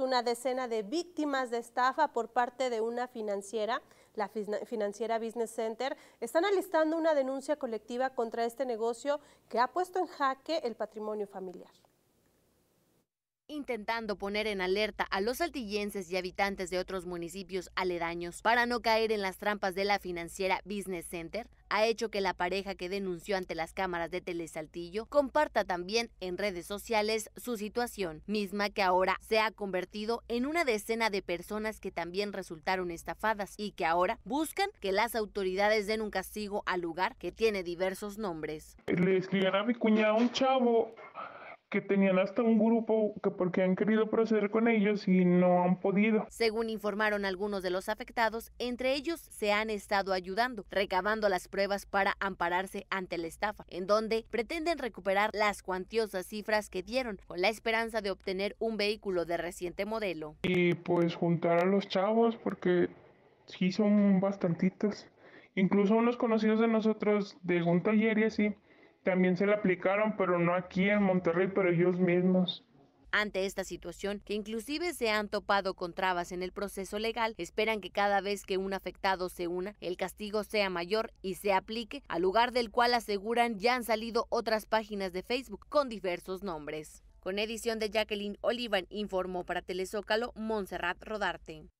una decena de víctimas de estafa por parte de una financiera, la financiera Business Center, están alistando una denuncia colectiva contra este negocio que ha puesto en jaque el patrimonio familiar intentando poner en alerta a los saltillenses y habitantes de otros municipios aledaños para no caer en las trampas de la financiera Business Center, ha hecho que la pareja que denunció ante las cámaras de Telesaltillo comparta también en redes sociales su situación, misma que ahora se ha convertido en una decena de personas que también resultaron estafadas y que ahora buscan que las autoridades den un castigo al lugar que tiene diversos nombres. Le escribirá a mi cuñado un chavo que tenían hasta un grupo que porque han querido proceder con ellos y no han podido. Según informaron algunos de los afectados, entre ellos se han estado ayudando, recabando las pruebas para ampararse ante la estafa, en donde pretenden recuperar las cuantiosas cifras que dieron con la esperanza de obtener un vehículo de reciente modelo. Y pues juntar a los chavos porque sí son bastantitos. Incluso unos conocidos de nosotros de un taller y así también se le aplicaron, pero no aquí en Monterrey, pero ellos mismos. Ante esta situación, que inclusive se han topado con trabas en el proceso legal, esperan que cada vez que un afectado se una, el castigo sea mayor y se aplique, al lugar del cual aseguran ya han salido otras páginas de Facebook con diversos nombres. Con edición de Jacqueline Olivan, informó para Telezócalo Montserrat Rodarte.